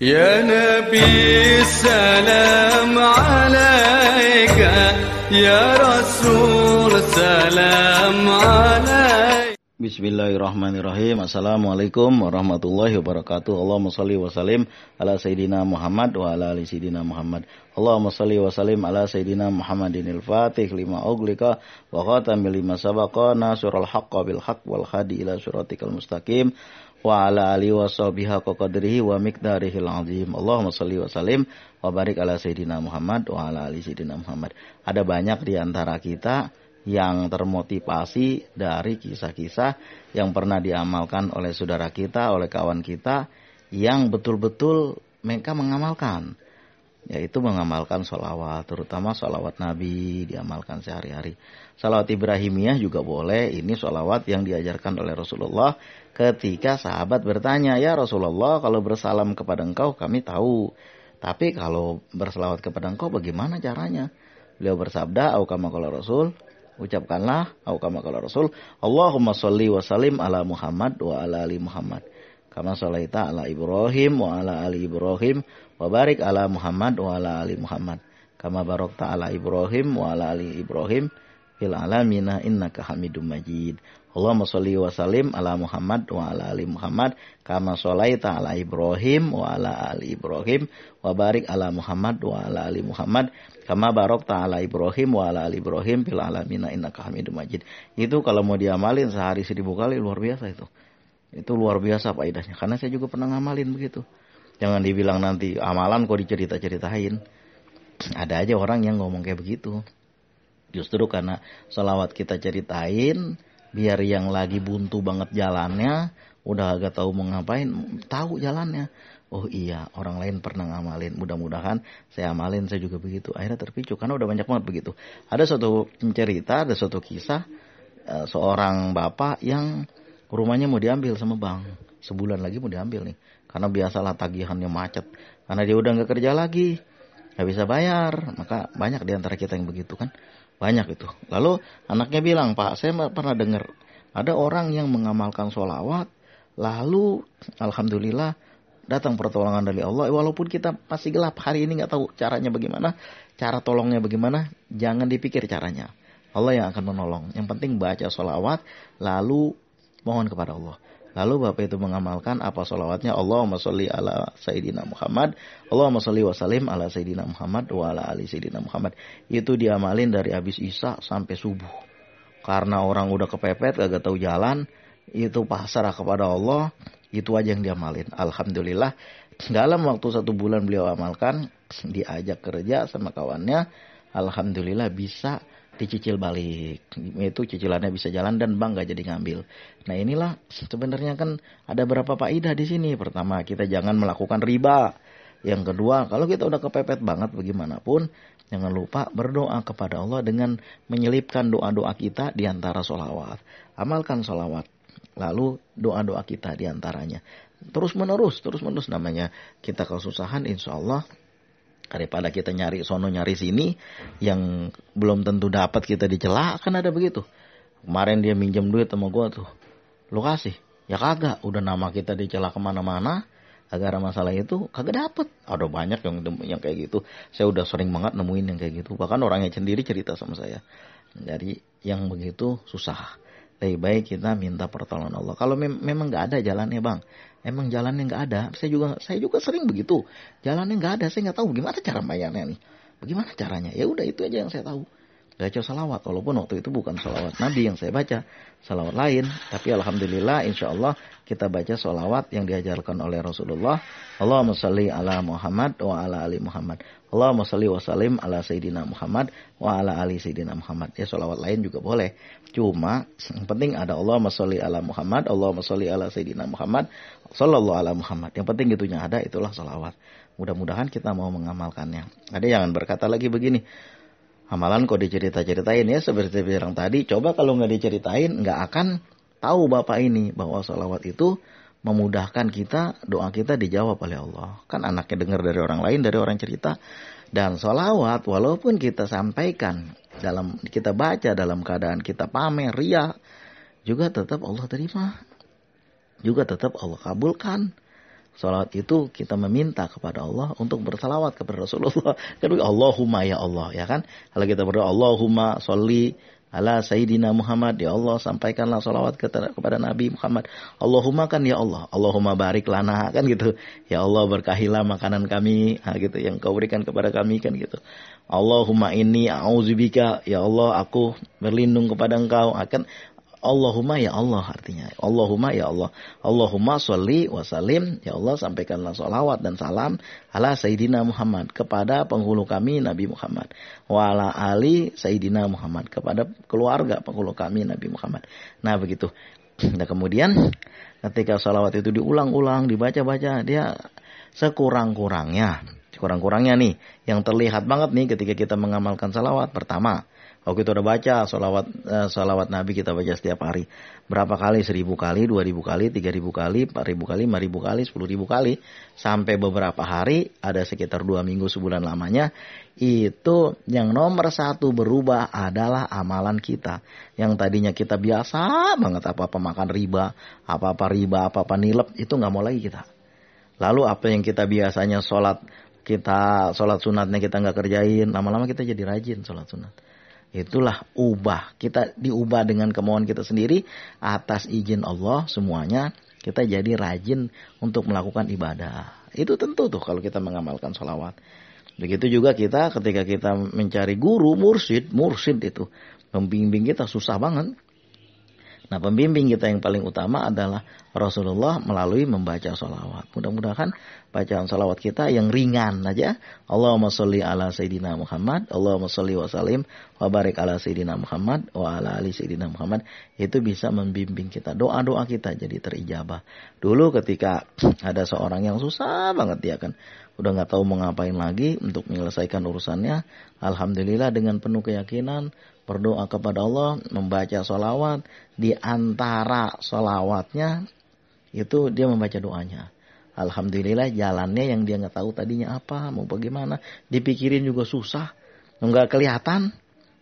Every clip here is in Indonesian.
يا نبي السلام عليك يا رسول السلام عليك بسم الله الرحمن الرحيم السلام عليكم ورحمة الله وبركاته اللهم صل وسلم على سيدنا محمد وعلى آل سيدنا محمد اللهم صل وسلم على سيدنا محمد الفاتح لما أغلق وخاتم لما سبق ناصر الحق بالحق والهادي إلى صراطك المستقيم wa ala ali wa sahbihi qadrihi wa miqdarihil azim. Allahumma shalli wa sallim wa barik ala sayidina Muhammad wa ala ali sayidina Muhammad. Ada banyak di antara kita yang termotivasi dari kisah-kisah yang pernah diamalkan oleh saudara kita, oleh kawan kita yang betul-betul mereka mengamalkan yaitu mengamalkan sholawat terutama sholawat Nabi diamalkan sehari-hari sholawat Ibrahimiyah juga boleh ini sholawat yang diajarkan oleh Rasulullah ketika sahabat bertanya ya Rasulullah kalau bersalam kepada engkau kami tahu tapi kalau berselawat kepada engkau bagaimana caranya beliau bersabda aukama kalau Rasul ucapkanlah aukama kalau Rasul Allahumma sholli wa salim ala Muhammad wa ala ali Muhammad kama sholaita ala Ibrahim wa ala ali Ibrahim barik ala Muhammad wa ala ali Muhammad. Kama barokta ala Ibrahim wa ala ali Ibrahim. Fil alamina innaka hamidum majid. Allahumma sholli wa sallim ala Muhammad wa ala ali Muhammad kama sholaita ala Ibrahim wa ala ali Ibrahim wa barik ala Muhammad wa ala ali Muhammad kama barokta ala Ibrahim wa ala ali Ibrahim fil alamina innaka Hamidum Majid. Itu kalau mau diamalin sehari seribu kali luar biasa itu. Itu luar biasa faedahnya karena saya juga pernah ngamalin begitu. Jangan dibilang nanti amalan kok dicerita-ceritain. Ada aja orang yang ngomong kayak begitu. Justru karena selawat kita ceritain, biar yang lagi buntu banget jalannya, udah agak tahu mau ngapain, tahu jalannya. Oh iya, orang lain pernah ngamalin. Mudah-mudahan saya amalin, saya juga begitu. Akhirnya terpicu karena udah banyak banget begitu. Ada suatu cerita, ada suatu kisah eh, seorang bapak yang rumahnya mau diambil sama bank sebulan lagi mau diambil nih karena biasalah tagihannya macet karena dia udah nggak kerja lagi nggak bisa bayar maka banyak diantara kita yang begitu kan banyak itu lalu anaknya bilang pak saya pernah dengar ada orang yang mengamalkan sholawat lalu alhamdulillah datang pertolongan dari Allah walaupun kita masih gelap hari ini nggak tahu caranya bagaimana cara tolongnya bagaimana jangan dipikir caranya Allah yang akan menolong yang penting baca sholawat lalu mohon kepada Allah Lalu bapak itu mengamalkan apa solawatnya Allahumma sholli ala Sayyidina Muhammad Allahumma sholli wa salim ala Sayyidina Muhammad wa ala ali Sayyidina Muhammad Itu diamalin dari habis isya sampai subuh Karena orang udah kepepet Gak tahu jalan Itu pasrah kepada Allah Itu aja yang diamalin Alhamdulillah Dalam waktu satu bulan beliau amalkan Diajak kerja sama kawannya Alhamdulillah bisa dicicil balik itu cicilannya bisa jalan dan bank gak jadi ngambil nah inilah sebenarnya kan ada berapa faidah di sini pertama kita jangan melakukan riba yang kedua kalau kita udah kepepet banget bagaimanapun jangan lupa berdoa kepada Allah dengan menyelipkan doa-doa kita di antara sholawat amalkan sholawat lalu doa-doa kita di antaranya terus menerus terus menerus namanya kita kesusahan insya Allah daripada kita nyari sono nyari sini yang belum tentu dapat kita dicela kan ada begitu kemarin dia minjem duit sama gue tuh lu kasih ya kagak udah nama kita dicela kemana-mana agar masalah itu kagak dapet ada banyak yang yang kayak gitu saya udah sering banget nemuin yang kayak gitu bahkan orangnya sendiri cerita sama saya jadi yang begitu susah lebih baik kita minta pertolongan Allah. Kalau mem memang nggak ada jalannya bang, emang jalannya nggak ada. Saya juga saya juga sering begitu. Jalannya nggak ada, saya nggak tahu gimana cara bayarnya nih. Bagaimana caranya? Ya udah itu aja yang saya tahu baca salawat walaupun waktu itu bukan salawat Nabi yang saya baca salawat lain tapi alhamdulillah insya Allah kita baca salawat yang diajarkan oleh Rasulullah Allahumma salli ala Muhammad wa ala ali Muhammad Allahumma salli wa salim ala Sayyidina Muhammad wa ala ali Sayyidina Muhammad ya salawat lain juga boleh cuma yang penting ada Allahumma salli ala Muhammad Allahumma salli ala Sayyidina Muhammad sallallahu ala Muhammad yang penting gitunya ada itulah salawat mudah-mudahan kita mau mengamalkannya ada yang berkata lagi begini Amalan kok dicerita-ceritain ya seperti bilang tadi. Coba kalau nggak diceritain nggak akan tahu bapak ini bahwa sholawat itu memudahkan kita doa kita dijawab oleh Allah. Kan anaknya dengar dari orang lain, dari orang cerita. Dan sholawat walaupun kita sampaikan dalam kita baca dalam keadaan kita pamer ria juga tetap Allah terima. Juga tetap Allah kabulkan. Salawat itu kita meminta kepada Allah untuk bersalawat kepada Rasulullah. Kan Allahumma ya Allah ya kan. Kalau kita berdoa Allahumma sholli ala Sayyidina Muhammad ya Allah sampaikanlah salawat kepada Nabi Muhammad. Allahumma kan ya Allah, Allahumma barik lana kan gitu. Ya Allah berkahilah makanan kami ha, gitu yang kau berikan kepada kami kan gitu. Allahumma ini auzubika, ya Allah aku berlindung kepada engkau akan Allahumma ya Allah artinya. Allahumma ya Allah. Allahumma sholli wa salim. Ya Allah sampaikanlah salawat dan salam ala Sayyidina Muhammad. Kepada penghulu kami Nabi Muhammad. Wa ala ali Sayyidina Muhammad. Kepada keluarga penghulu kami Nabi Muhammad. Nah begitu. Nah kemudian ketika salawat itu diulang-ulang, dibaca-baca. Dia sekurang-kurangnya. Sekurang-kurangnya nih. Yang terlihat banget nih ketika kita mengamalkan salawat. Pertama Waktu itu udah baca salawat eh, salawat Nabi kita baca setiap hari. Berapa kali? Seribu kali, dua ribu kali, tiga ribu kali, empat ribu kali, lima ribu kali, sepuluh ribu kali. Sampai beberapa hari, ada sekitar dua minggu sebulan lamanya. Itu yang nomor satu berubah adalah amalan kita. Yang tadinya kita biasa banget apa-apa makan riba, apa-apa riba, apa-apa nilep. Itu nggak mau lagi kita. Lalu apa yang kita biasanya sholat kita sholat sunatnya kita nggak kerjain lama-lama kita jadi rajin sholat sunat Itulah ubah. Kita diubah dengan kemauan kita sendiri atas izin Allah semuanya kita jadi rajin untuk melakukan ibadah. Itu tentu tuh kalau kita mengamalkan sholawat. Begitu juga kita ketika kita mencari guru mursid, mursid itu pembimbing kita susah banget. Nah pembimbing kita yang paling utama adalah Rasulullah melalui membaca sholawat. Mudah-mudahan bacaan sholawat kita yang ringan aja. Allahumma sholli ala Sayyidina Muhammad. Allahumma sholli wa salim wa barik ala Sayyidina Muhammad wa ala ali Sayyidina Muhammad. Itu bisa membimbing kita. Doa-doa kita jadi terijabah. Dulu ketika ada seorang yang susah banget dia kan udah gak tahu mau ngapain lagi untuk menyelesaikan urusannya. Alhamdulillah dengan penuh keyakinan berdoa kepada Allah, membaca solawat, di antara solawatnya itu dia membaca doanya. Alhamdulillah jalannya yang dia nggak tahu tadinya apa, mau bagaimana, dipikirin juga susah, nggak kelihatan.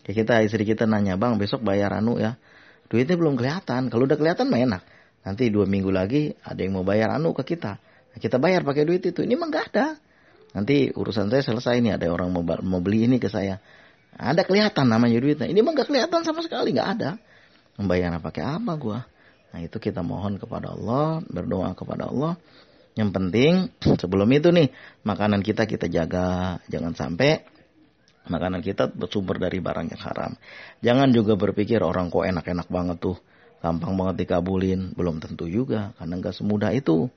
Ya kita istri kita nanya bang besok bayar anu ya, duitnya belum kelihatan. Kalau udah kelihatan mah enak. Nanti dua minggu lagi ada yang mau bayar anu ke kita, nah, kita bayar pakai duit itu. Ini mah nggak ada. Nanti urusan saya selesai ini ada orang mau beli ini ke saya ada kelihatan namanya duitnya. Ini mah gak kelihatan sama sekali, nggak ada. Membayar pakai apa gua? Nah itu kita mohon kepada Allah, berdoa kepada Allah. Yang penting sebelum itu nih makanan kita kita jaga, jangan sampai makanan kita bersumber dari barang yang haram. Jangan juga berpikir orang kok enak-enak banget tuh, gampang banget dikabulin. Belum tentu juga, karena nggak semudah itu.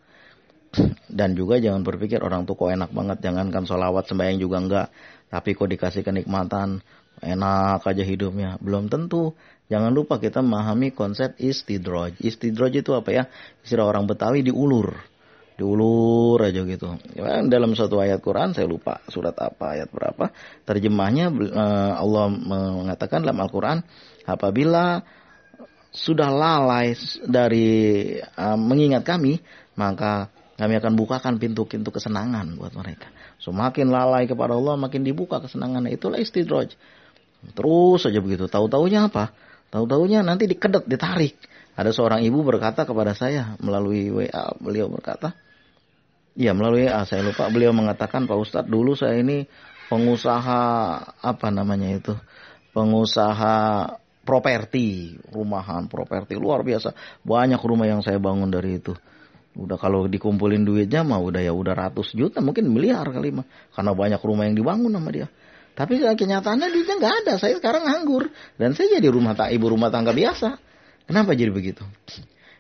Dan juga jangan berpikir orang tuh kok enak banget, jangan kan sholawat sembahyang juga enggak. Tapi kok dikasih kenikmatan, enak aja hidupnya. Belum tentu. Jangan lupa kita memahami konsep istidroj. Istidroj itu apa ya? Istilah orang Betawi diulur. Diulur aja gitu. Ya, dalam suatu ayat Quran, saya lupa surat apa, ayat berapa. Terjemahnya eh, Allah mengatakan dalam Al-Quran, apabila sudah lalai dari uh, mengingat kami, maka kami akan bukakan pintu-pintu kesenangan buat mereka. Semakin lalai kepada Allah, makin dibuka kesenangannya. Itulah istidroj. Terus saja begitu. tahu tahunya apa? tahu tahunya nanti dikedet, ditarik. Ada seorang ibu berkata kepada saya melalui WA, beliau berkata, Ya melalui WA saya lupa beliau mengatakan Pak Ustadz dulu saya ini pengusaha apa namanya itu pengusaha properti rumahan properti luar biasa banyak rumah yang saya bangun dari itu Udah kalau dikumpulin duitnya mah udah ya udah ratus juta mungkin miliar kali mah karena banyak rumah yang dibangun sama dia. Tapi kenyataannya duitnya nggak ada. Saya sekarang nganggur dan saya jadi rumah tak ibu rumah tangga biasa. Kenapa jadi begitu?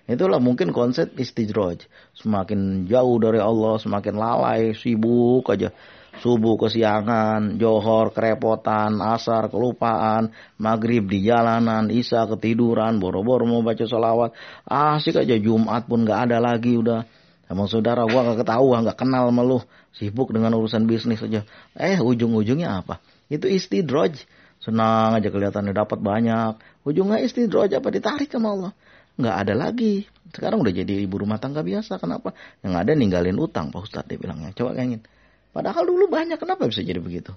Itulah mungkin konsep istidroj. Semakin jauh dari Allah, semakin lalai, sibuk aja. Subuh kesiangan, johor kerepotan, asar kelupaan, maghrib di jalanan, isya ketiduran, boro-boro mau baca solawat. Asik aja Jumat pun gak ada lagi udah. sama saudara gua gak ketahuan, gak kenal sama lu. Sibuk dengan urusan bisnis aja. Eh ujung-ujungnya apa? Itu istidroj. Senang aja kelihatannya dapat banyak. Ujungnya istidroj apa ditarik sama Allah. Gak ada lagi. Sekarang udah jadi ibu rumah tangga biasa. Kenapa? Yang ada ninggalin utang Pak Ustadz dia bilangnya. Coba kayangin. Padahal dulu banyak, kenapa bisa jadi begitu?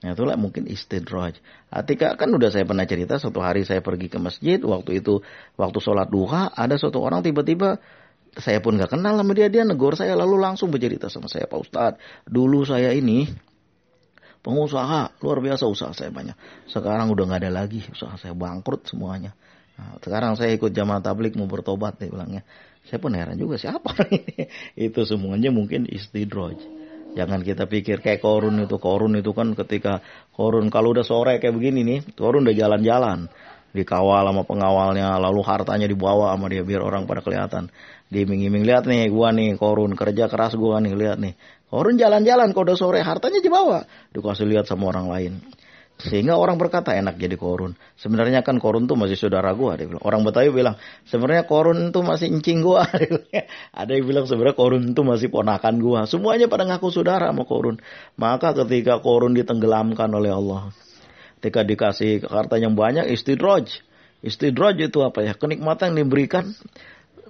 Nah itulah mungkin istidraj. Ketika kan udah saya pernah cerita suatu hari saya pergi ke masjid waktu itu waktu sholat duha ada suatu orang tiba-tiba saya pun gak kenal sama dia dia negor saya lalu langsung bercerita sama saya Pak Ustadz dulu saya ini pengusaha luar biasa usaha saya banyak sekarang udah gak ada lagi usaha saya bangkrut semuanya nah, sekarang saya ikut jamaah tablik mau bertobat dia bilangnya saya pun heran juga siapa itu semuanya mungkin istidraj Jangan kita pikir kayak korun itu, korun itu kan ketika korun kalau udah sore kayak begini nih, korun udah jalan-jalan dikawal sama pengawalnya, lalu hartanya dibawa sama dia biar orang pada kelihatan. Diiming-iming lihat nih, gua nih korun kerja keras gua nih lihat nih. Korun jalan-jalan kalau udah sore hartanya dibawa, dikasih lihat sama orang lain. Sehingga orang berkata enak jadi korun. Sebenarnya kan korun tuh masih saudara gua. Dia bilang. Orang Betawi bilang, sebenarnya korun tuh masih encing gua. Ada yang bilang sebenarnya korun tuh masih ponakan gua. Semuanya pada ngaku saudara sama korun. Maka ketika korun ditenggelamkan oleh Allah. Ketika dikasih harta yang banyak, istidroj istidroj itu apa ya? Kenikmatan yang diberikan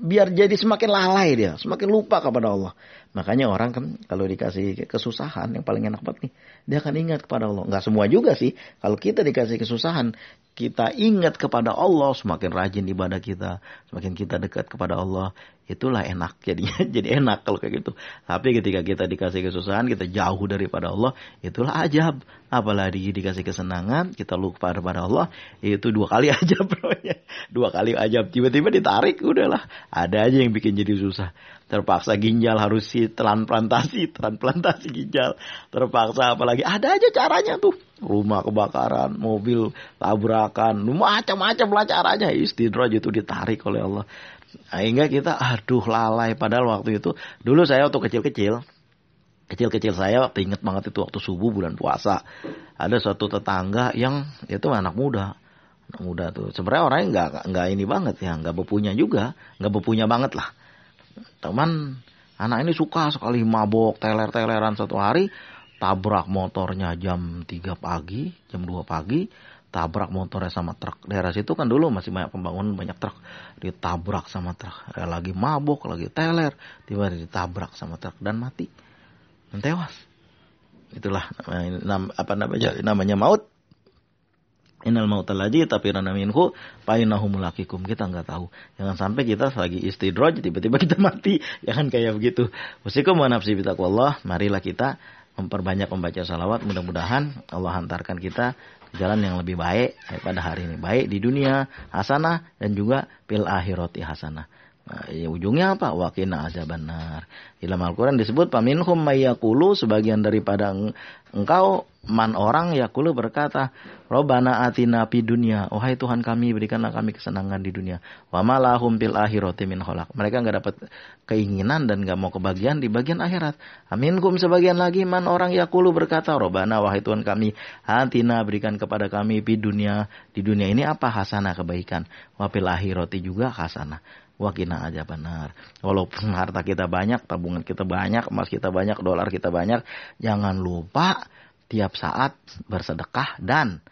biar jadi semakin lalai dia, semakin lupa kepada Allah. Makanya orang kan kalau dikasih kesusahan yang paling enak banget nih, dia akan ingat kepada Allah. Nggak semua juga sih. Kalau kita dikasih kesusahan, kita ingat kepada Allah, semakin rajin ibadah kita, semakin kita dekat kepada Allah, itulah enak jadinya. Jadi enak kalau kayak gitu. Tapi ketika kita dikasih kesusahan, kita jauh daripada Allah, itulah ajab. Apalagi dikasih kesenangan, kita lupa kepada Allah, itu dua kali ajab. Bro. dua kali ajab. Tiba-tiba ditarik, udahlah. Ada aja yang bikin jadi susah terpaksa ginjal harus si transplantasi, transplantasi ginjal, terpaksa apalagi ada aja caranya tuh. Rumah kebakaran, mobil tabrakan, macam-macam lah caranya. Istidroj itu ditarik oleh Allah. Sehingga kita aduh lalai padahal waktu itu dulu saya waktu kecil-kecil kecil-kecil saya waktu inget banget itu waktu subuh bulan puasa ada suatu tetangga yang itu anak muda anak muda tuh sebenarnya orangnya nggak nggak ini banget ya nggak bepunya juga nggak bepunya banget lah teman anak ini suka sekali mabok teler-teleran satu hari tabrak motornya jam 3 pagi jam 2 pagi tabrak motornya sama truk daerah situ kan dulu masih banyak pembangunan banyak truk ditabrak sama truk eh, lagi mabok lagi teler tiba-tiba ditabrak sama truk dan mati dan tewas itulah apa namanya namanya maut inal mauta tapi tapirana minhu fa mulaqikum. Kita nggak tahu. Jangan sampai kita lagi istidroj tiba-tiba kita mati. ya kan kayak begitu. Musikum wa nafsi allah Marilah kita memperbanyak membaca salawat. Mudah-mudahan Allah hantarkan kita jalan yang lebih baik pada hari ini. Baik di dunia hasanah dan juga pil akhirati hasanah. Nah, ya ujungnya apa? Wakina azabannar. Dalam Al-Qur'an disebut paminhum mayakulu sebagian daripada engkau man orang yakulu berkata, Robana atina pi dunia. Wahai Tuhan kami, berikanlah kami kesenangan di dunia. Wa malahum pil akhirati min holak. Mereka nggak dapat keinginan dan nggak mau kebagian di bagian akhirat. Aminkum sebagian lagi man orang yakulu berkata, Robana wahai Tuhan kami, atina berikan kepada kami pi dunia Di dunia ini apa hasanah kebaikan? Wa pil akhirati juga hasanah wakina aja benar. Walaupun harta kita banyak, tabungan kita banyak, emas kita banyak, dolar kita banyak, jangan lupa tiap saat bersedekah dan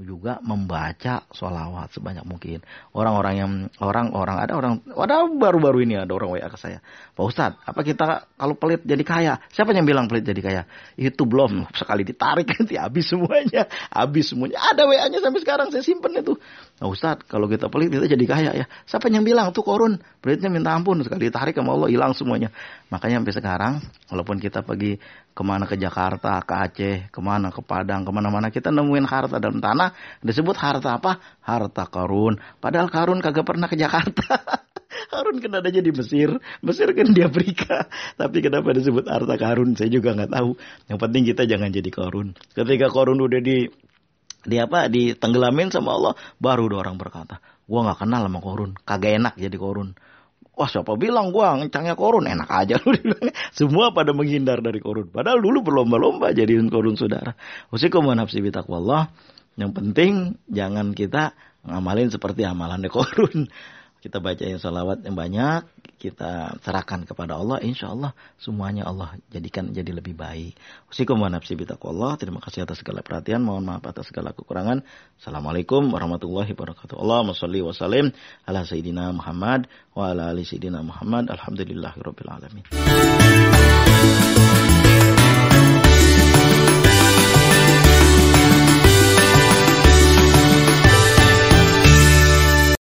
juga membaca sholawat sebanyak mungkin. Orang-orang yang orang-orang ada orang ada baru-baru ini ada orang WA ke saya. Pak ustad apa kita kalau pelit jadi kaya? Siapa yang bilang pelit jadi kaya? Itu belum sekali ditarik nanti habis semuanya, habis semuanya. Ada WA-nya sampai sekarang saya simpen itu. Nah, ustad kalau kita pelit kita jadi kaya ya. Siapa yang bilang tuh korun pelitnya minta ampun sekali ditarik sama Allah hilang semuanya. Makanya sampai sekarang walaupun kita pergi kemana ke Jakarta, ke Aceh, kemana ke Padang, kemana-mana kita nemuin harta dalam tanah sana disebut harta apa? Harta karun. Padahal karun kagak pernah ke Jakarta. Harun kan adanya di Mesir, Mesir kan di Afrika. Tapi kenapa disebut harta karun? Saya juga nggak tahu. Yang penting kita jangan jadi karun. Ketika karun udah di di apa di tenggelamin sama Allah baru dua orang berkata gua nggak kenal sama karun kagak enak jadi karun Wah siapa bilang gua ngecangnya korun enak aja lu Semua pada menghindar dari korun. Padahal dulu berlomba-lomba jadiin korun saudara. Usikum nafsi bitaqwallah. Yang penting jangan kita ngamalin seperti amalan dekorun. Kita bacain salawat yang banyak, kita serahkan kepada Allah, insya Allah semuanya Allah jadikan jadi lebih baik. Usikum wa nafsi bitakwallah. Terima kasih atas segala perhatian. Mohon maaf atas segala kekurangan. Assalamualaikum warahmatullahi wabarakatuh. Allah masalli wa salim ala Sayyidina Muhammad wa ala ali Sayyidina Muhammad.